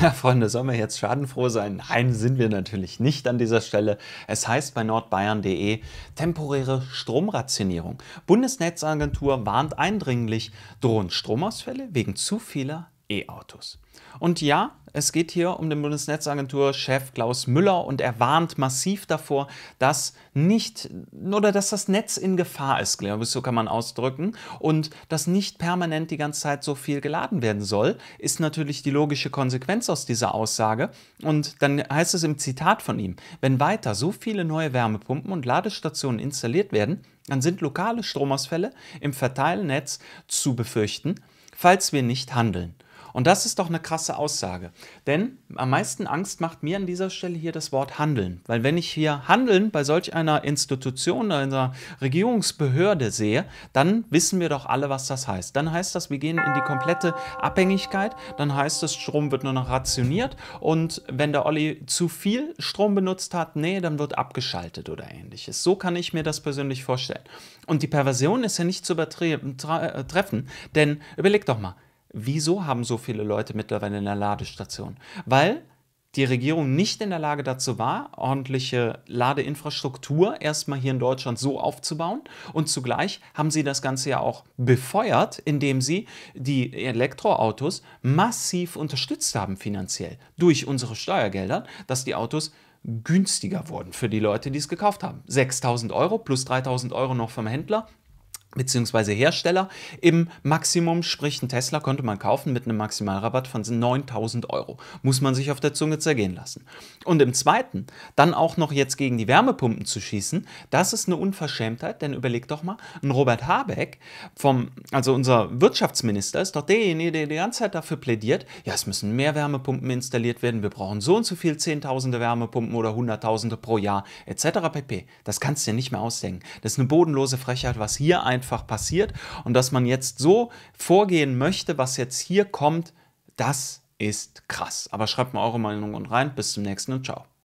Ja, Freunde, sollen wir jetzt schadenfroh sein? Nein, sind wir natürlich nicht an dieser Stelle. Es heißt bei nordbayern.de temporäre Stromrationierung. Bundesnetzagentur warnt eindringlich, drohen Stromausfälle wegen zu vieler E-Autos. Und ja, es geht hier um den Bundesnetzagentur-Chef Klaus Müller und er warnt massiv davor, dass nicht oder dass das Netz in Gefahr ist, glaube ich, so kann man ausdrücken, und dass nicht permanent die ganze Zeit so viel geladen werden soll, ist natürlich die logische Konsequenz aus dieser Aussage. Und dann heißt es im Zitat von ihm: Wenn weiter so viele neue Wärmepumpen und Ladestationen installiert werden, dann sind lokale Stromausfälle im Verteilnetz zu befürchten, falls wir nicht handeln. Und das ist doch eine krasse Aussage. Denn am meisten Angst macht mir an dieser Stelle hier das Wort Handeln. Weil wenn ich hier Handeln bei solch einer Institution, einer Regierungsbehörde sehe, dann wissen wir doch alle, was das heißt. Dann heißt das, wir gehen in die komplette Abhängigkeit. Dann heißt es, Strom wird nur noch rationiert. Und wenn der Olli zu viel Strom benutzt hat, nee, dann wird abgeschaltet oder ähnliches. So kann ich mir das persönlich vorstellen. Und die Perversion ist ja nicht zu übertreffen. Äh, Denn überleg doch mal, wieso haben so viele Leute mittlerweile eine Ladestation? Weil die Regierung nicht in der Lage dazu war, ordentliche Ladeinfrastruktur erstmal hier in Deutschland so aufzubauen. Und zugleich haben sie das Ganze ja auch befeuert, indem sie die Elektroautos massiv unterstützt haben finanziell durch unsere Steuergelder, dass die Autos günstiger wurden für die Leute, die es gekauft haben. 6000 Euro plus 3000 Euro noch vom Händler, beziehungsweise Hersteller im Maximum, sprich ein Tesla konnte man kaufen mit einem Maximalrabatt von 9000 Euro. Muss man sich auf der Zunge zergehen lassen. Und im zweiten, dann auch noch jetzt gegen die Wärmepumpen zu schießen, das ist eine Unverschämtheit, denn überleg doch mal, ein Robert Habeck, vom, also unser Wirtschaftsminister, ist doch derjenige, der die ganze Zeit dafür plädiert, ja es müssen mehr Wärmepumpen installiert werden, wir brauchen so und so viel Zehntausende Wärmepumpen oder Hunderttausende pro Jahr etc. pp. Das kannst du dir nicht mehr ausdenken. Das ist eine bodenlose Frechheit, was hier ein einfach passiert und dass man jetzt so vorgehen möchte, was jetzt hier kommt, das ist krass. Aber schreibt mal eure Meinung und rein. Bis zum nächsten und ciao.